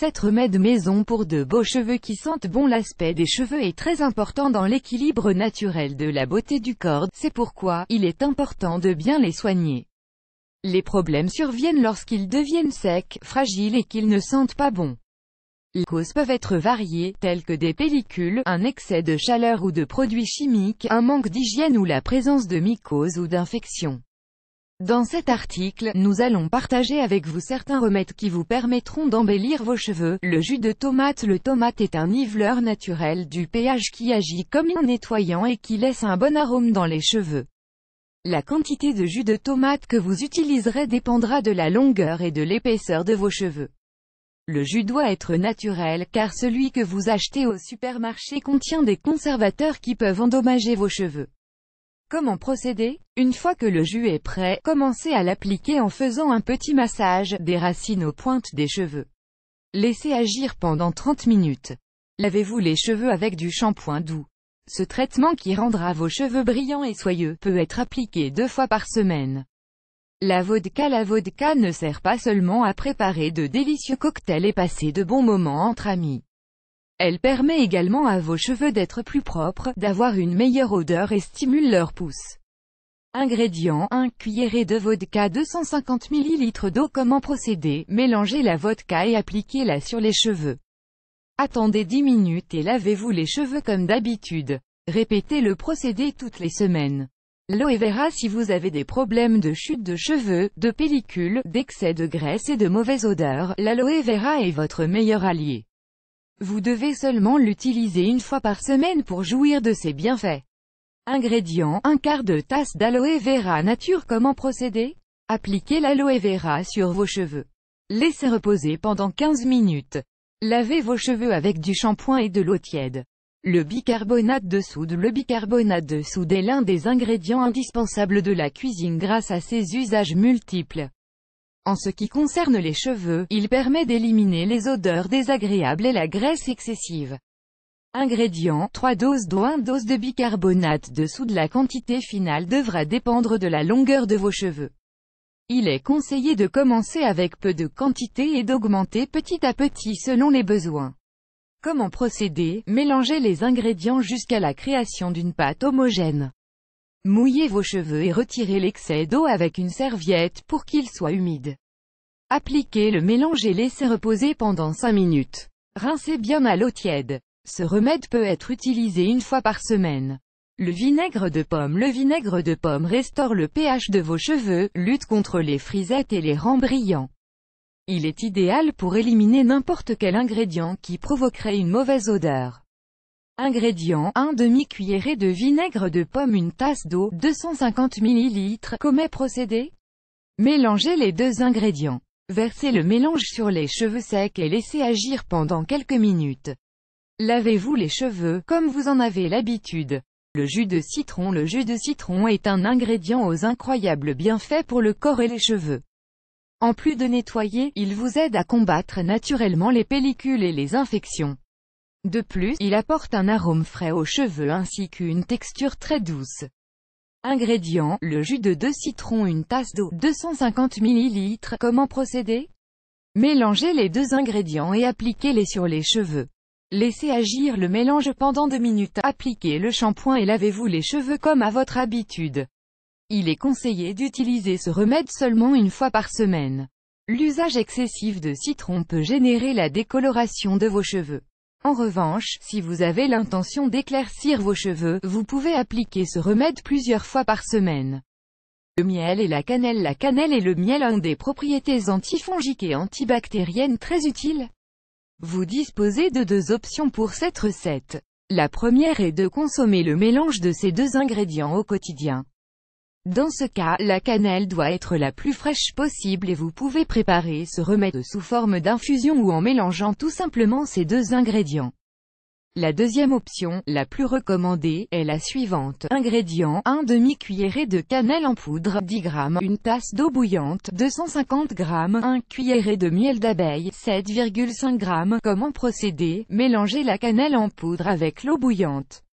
Cette remède maison pour de beaux cheveux qui sentent bon l'aspect des cheveux est très important dans l'équilibre naturel de la beauté du corps, c'est pourquoi, il est important de bien les soigner. Les problèmes surviennent lorsqu'ils deviennent secs, fragiles et qu'ils ne sentent pas bon. Les causes peuvent être variées, telles que des pellicules, un excès de chaleur ou de produits chimiques, un manque d'hygiène ou la présence de mycoses ou d'infections. Dans cet article, nous allons partager avec vous certains remèdes qui vous permettront d'embellir vos cheveux. Le jus de tomate Le tomate est un niveleur naturel du pH qui agit comme un nettoyant et qui laisse un bon arôme dans les cheveux. La quantité de jus de tomate que vous utiliserez dépendra de la longueur et de l'épaisseur de vos cheveux. Le jus doit être naturel, car celui que vous achetez au supermarché contient des conservateurs qui peuvent endommager vos cheveux. Comment procéder Une fois que le jus est prêt, commencez à l'appliquer en faisant un petit massage des racines aux pointes des cheveux. Laissez agir pendant 30 minutes. Lavez-vous les cheveux avec du shampoing doux. Ce traitement qui rendra vos cheveux brillants et soyeux peut être appliqué deux fois par semaine. La vodka La vodka ne sert pas seulement à préparer de délicieux cocktails et passer de bons moments entre amis. Elle permet également à vos cheveux d'être plus propres, d'avoir une meilleure odeur et stimule leur pouce. Ingrédients 1 cuillerée de vodka 250 ml d'eau Comment procéder Mélangez la vodka et appliquez-la sur les cheveux. Attendez 10 minutes et lavez-vous les cheveux comme d'habitude. Répétez le procédé toutes les semaines. L'aloe vera si vous avez des problèmes de chute de cheveux, de pellicules, d'excès de graisse et de mauvaise odeur, l'aloe vera est votre meilleur allié. Vous devez seulement l'utiliser une fois par semaine pour jouir de ses bienfaits. Ingrédients 1 quart de tasse d'aloe vera nature Comment procéder Appliquez l'aloe vera sur vos cheveux. Laissez reposer pendant 15 minutes. Lavez vos cheveux avec du shampoing et de l'eau tiède. Le bicarbonate de soude Le bicarbonate de soude est l'un des ingrédients indispensables de la cuisine grâce à ses usages multiples. En ce qui concerne les cheveux, il permet d'éliminer les odeurs désagréables et la graisse excessive. Ingrédients 3 doses d'eau 1 dose de bicarbonate Dessous de La quantité finale devra dépendre de la longueur de vos cheveux. Il est conseillé de commencer avec peu de quantité et d'augmenter petit à petit selon les besoins. Comment procéder Mélangez les ingrédients jusqu'à la création d'une pâte homogène. Mouillez vos cheveux et retirez l'excès d'eau avec une serviette pour qu'il soit humide. Appliquez le mélange et laissez reposer pendant 5 minutes. Rincez bien à l'eau tiède. Ce remède peut être utilisé une fois par semaine. Le vinaigre de pomme Le vinaigre de pomme restaure le pH de vos cheveux, lutte contre les frisettes et les rend brillants. Il est idéal pour éliminer n'importe quel ingrédient qui provoquerait une mauvaise odeur. Ingrédients 1 demi-cuillerée de vinaigre de pomme une tasse d'eau, 250 ml, Comment procédé Mélangez les deux ingrédients. Versez le mélange sur les cheveux secs et laissez agir pendant quelques minutes. Lavez-vous les cheveux, comme vous en avez l'habitude. Le jus de citron Le jus de citron est un ingrédient aux incroyables bienfaits pour le corps et les cheveux. En plus de nettoyer, il vous aide à combattre naturellement les pellicules et les infections. De plus, il apporte un arôme frais aux cheveux ainsi qu'une texture très douce. Ingrédients, le jus de 2 citrons, une tasse d'eau, 250 ml. Comment procéder Mélangez les deux ingrédients et appliquez-les sur les cheveux. Laissez agir le mélange pendant deux minutes, appliquez le shampoing et lavez-vous les cheveux comme à votre habitude. Il est conseillé d'utiliser ce remède seulement une fois par semaine. L'usage excessif de citron peut générer la décoloration de vos cheveux. En revanche, si vous avez l'intention d'éclaircir vos cheveux, vous pouvez appliquer ce remède plusieurs fois par semaine. Le miel et la cannelle La cannelle et le miel ont des propriétés antifongiques et antibactériennes très utiles. Vous disposez de deux options pour cette recette. La première est de consommer le mélange de ces deux ingrédients au quotidien. Dans ce cas, la cannelle doit être la plus fraîche possible et vous pouvez préparer ce remède sous forme d'infusion ou en mélangeant tout simplement ces deux ingrédients. La deuxième option, la plus recommandée, est la suivante. Ingrédients 1 demi-cuillerée de cannelle en poudre, 10 g, une tasse d'eau bouillante, 250 g, 1 cuillerée de miel d'abeille, 7,5 g. Comment procéder Mélangez la cannelle en poudre avec l'eau bouillante.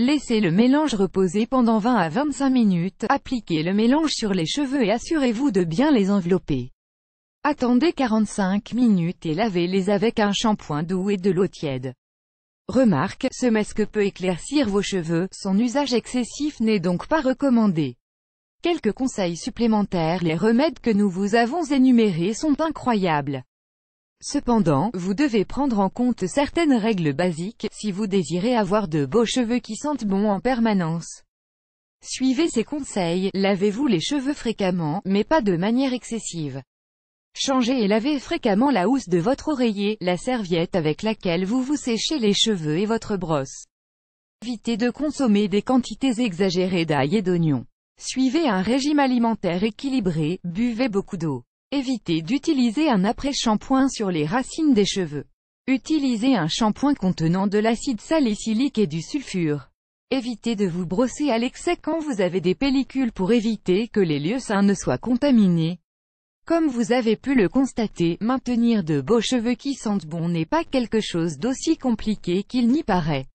Laissez le mélange reposer pendant 20 à 25 minutes, appliquez le mélange sur les cheveux et assurez-vous de bien les envelopper. Attendez 45 minutes et lavez-les avec un shampoing doux et de l'eau tiède. Remarque, ce masque peut éclaircir vos cheveux, son usage excessif n'est donc pas recommandé. Quelques conseils supplémentaires Les remèdes que nous vous avons énumérés sont incroyables. Cependant, vous devez prendre en compte certaines règles basiques, si vous désirez avoir de beaux cheveux qui sentent bon en permanence. Suivez ces conseils, lavez-vous les cheveux fréquemment, mais pas de manière excessive. Changez et lavez fréquemment la housse de votre oreiller, la serviette avec laquelle vous vous séchez les cheveux et votre brosse. Évitez de consommer des quantités exagérées d'ail et d'oignons. Suivez un régime alimentaire équilibré, buvez beaucoup d'eau. Évitez d'utiliser un après-shampoing sur les racines des cheveux. Utilisez un shampoing contenant de l'acide salicylique et du sulfure. Évitez de vous brosser à l'excès quand vous avez des pellicules pour éviter que les lieux sains ne soient contaminés. Comme vous avez pu le constater, maintenir de beaux cheveux qui sentent bon n'est pas quelque chose d'aussi compliqué qu'il n'y paraît.